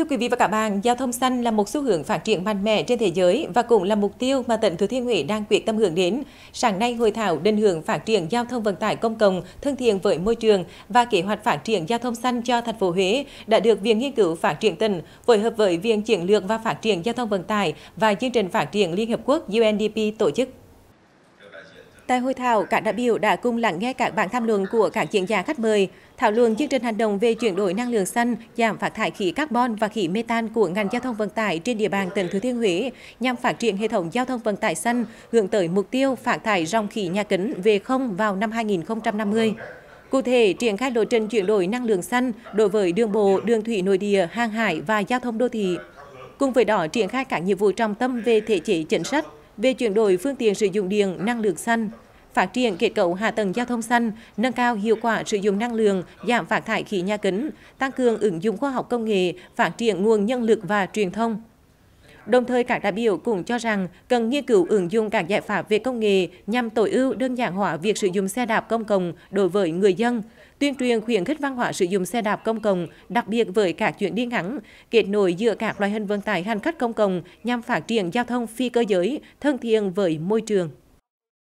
Thưa quý vị và các bạn, giao thông xanh là một xu hướng phát triển mạnh mẽ trên thế giới và cũng là mục tiêu mà tỉnh Thừa Thiên Huế đang quyết tâm hướng đến. Sáng nay, hội thảo định hướng phát triển giao thông vận tải công cộng thân thiện với môi trường và kế hoạch phát triển giao thông xanh cho thành phố Huế đã được Viện Nghiên cứu Phát triển tỉnh phối hợp với Viện Chiến lược và Phát triển Giao thông Vận tải và Chương trình Phát triển Liên Hợp Quốc UNDP tổ chức. Tại hội thảo, các đại biểu đã cùng lắng nghe các bản tham luận của các diễn giả khách mời, thảo luận chương trình hành động về chuyển đổi năng lượng xanh, giảm phát thải khí carbon và khí metan của ngành giao thông vận tải trên địa bàn tỉnh Thừa Thiên Huế nhằm phát triển hệ thống giao thông vận tải xanh, hướng tới mục tiêu phát thải ròng khí nhà kính về không vào năm 2050. Cụ thể, triển khai lộ trình chuyển đổi năng lượng xanh đối với đường bộ, đường thủy nội địa, hàng hải và giao thông đô thị. Cùng với đó, triển khai các nhiệm vụ trọng tâm về thể chế chính sách, về chuyển đổi phương tiện sử dụng điện năng lượng xanh, phát triển kết cấu hạ tầng giao thông xanh, nâng cao hiệu quả sử dụng năng lượng, giảm phát thải khí nhà kính, tăng cường ứng dụng khoa học công nghệ, phát triển nguồn nhân lực và truyền thông. Đồng thời các đại biểu cũng cho rằng cần nghiên cứu ứng dụng các giải pháp về công nghệ nhằm tối ưu đơn giản hóa việc sử dụng xe đạp công cộng đối với người dân, tuyên truyền khuyến khích văn hóa sử dụng xe đạp công cộng, đặc biệt với các chuyến đi ngắn, kết nối giữa các loại hình vận tải hành khách công cộng nhằm phát triển giao thông phi cơ giới, thân thiện với môi trường.